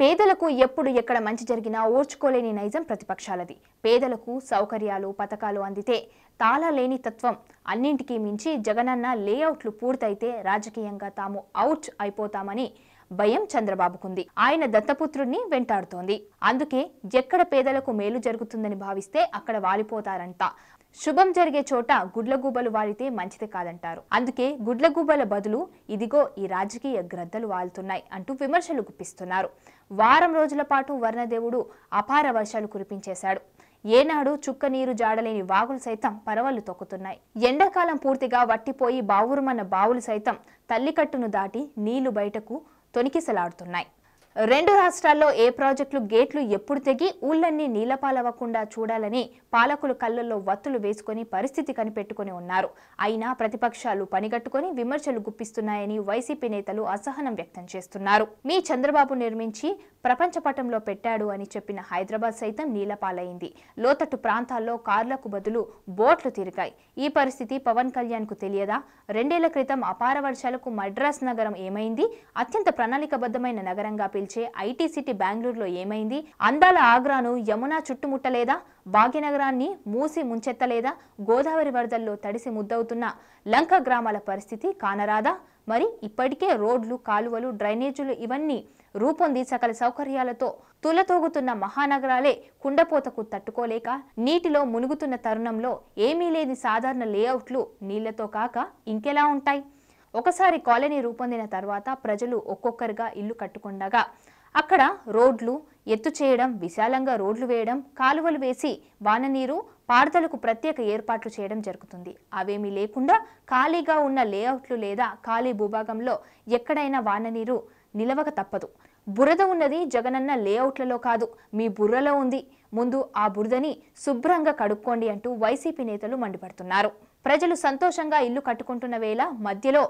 పేదలకు ఎప్పుడు ఎక్కడ మంచి జరిగినా ఓర్చుకోలేని నైజం ప్రతిపక్షాలది పేదలకు సౌకర్యాలు పథకాలు అందితే తాళలేని తత్వం అన్నింటికీ మించి జగనన్న లేఅవుట్లు పూర్తయితే రాజకీయంగా తాము అవుట్ అయిపోతామని భయం చంద్రబాబుకుంది ఆయన దత్తపుత్రుణ్ణి వెంటాడుతోంది అందుకే ఎక్కడ పేదలకు మేలు జరుగుతుందని భావిస్తే అక్కడ వాలిపోతారంట శుభం జరిగే చోట గుడ్లగూబలు వాలితే మంచిది కాదంటారు అందుకే గుడ్లగూబల బదులు ఇదిగో ఈ రాజకీయ గ్రద్దలు వాలుతున్నాయి అంటూ విమర్శలు గుప్పిస్తున్నారు వారం రోజుల పాటు వర్ణదేవుడు అపార వర్షాలు కురిపించేశాడు ఏనాడు చుక్క నీరు జాడలేని వాగులు సైతం పరవళ్లు తొక్కుతున్నాయి ఎండాకాలం పూర్తిగా వట్టిపోయి బావురుమన్న బావులు సైతం తల్లికట్టును దాటి నీళ్లు బయటకు తొనికిసలాడుతున్నాయి రెండు రాష్ట్రాల్లో ఏ ప్రాజెక్టులు గేట్లు ఎప్పుడు తెగి ఊళ్ళన్నీ నీలపాలవ్వకుండా చూడాలని పాలకులు కళ్ళల్లో వత్తులు వేసుకుని పరిస్థితి కనిపెట్టుకుని ఉన్నారు అయినా ప్రతిపక్షాలు పనిగట్టుకుని విమర్శలు గుప్పిస్తున్నాయని వైసీపీ నేతలు అసహనం వ్యక్తం చేస్తున్నారు మీ చంద్రబాబు నిర్మించి ప్రపంచ పటంలో పెట్టాడు అని చెప్పిన హైదరాబాద్ సైతం నీలపాలైంది లోతట్టు ప్రాంతాల్లో కార్లకు బదులు బోట్లు తిరిగాయి ఈ పరిస్థితి పవన్ కళ్యాణ్ కు తెలియదా రెండేళ్ల క్రితం అపార వర్షాలకు మద్రాస్ నగరం ఏమైంది అత్యంత ప్రణాళికబద్ధమైన నగరంగా పిలిచి పిలిచే ఐటీ సిటీ బెంగళూరులో ఏమైంది అందాల ఆగ్రాను యమునా చుట్టుముట్టలేదా భాగ్యనగరాన్ని మూసి ముంచెత్తలేదా గోదావరి వరదల్లో తడిసి ముద్దవుతున్న లంక గ్రామాల పరిస్థితి కానరాదా మరి ఇప్పటికే రోడ్లు కాలువలు డ్రైనేజీలు ఇవన్నీ రూపొంది సకల సౌకర్యాలతో తులతోగుతున్న మహానగరాలే కుండపోతకు తట్టుకోలేక నీటిలో మునుగుతున్న తరుణంలో ఏమీ లేని సాధారణ లేఅవుట్లు నీళ్లతో కాక ఇంకెలా ఉంటాయి ఒకసారి కాలనీ రూపొందిన తర్వాత ప్రజలు ఒక్కొక్కరుగా ఇల్లు కట్టుకుండగా అక్కడ రోడ్లు ఎత్తు చేయడం విశాలంగా రోడ్లు వేయడం కాలువలు వేసి వాననీరు పాడతలకు ప్రత్యేక ఏర్పాట్లు చేయడం జరుగుతుంది అవేమీ లేకుండా ఖాళీగా ఉన్న లేఅవుట్లు లేదా ఖాళీ భూభాగంలో ఎక్కడైనా వాననీరు నిలవక తప్పదు బురద ఉన్నది జగనన్న లేఅవుట్లలో కాదు మీ బుర్రలో ఉంది ముందు ఆ బురదని శుభ్రంగా కడుక్కోండి అంటూ వైసీపీ నేతలు మండిపడుతున్నారు ప్రజలు సంతోషంగా ఇల్లు కట్టుకుంటున్న వేళ మధ్యలో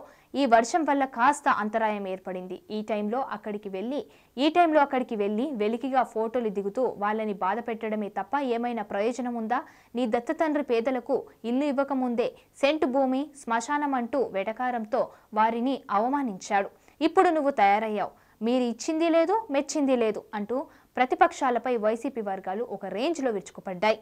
ఈ వర్షం వల్ల కాస్త అంతరాయం ఏర్పడింది ఈ టైంలో అక్కడికి వెళ్ళి ఈ టైంలో అక్కడికి వెళ్ళి వెలికిగా ఫోటోలు దిగుతూ వాళ్ళని బాధ పెట్టడమే తప్ప ఏమైనా ప్రయోజనం ఉందా నీ దత్తతండ్రి పేదలకు ఇల్లు ఇవ్వకముందే సెంటు భూమి శ్మశానం అంటూ వెటకారంతో వారిని అవమానించాడు ఇప్పుడు నువ్వు తయారయ్యావు మీరు ఇచ్చింది లేదు మెచ్చింది లేదు అంటూ ప్రతిపక్షాలపై వైసీపీ వర్గాలు ఒక రేంజ్లో విరుచుకుపడ్డాయి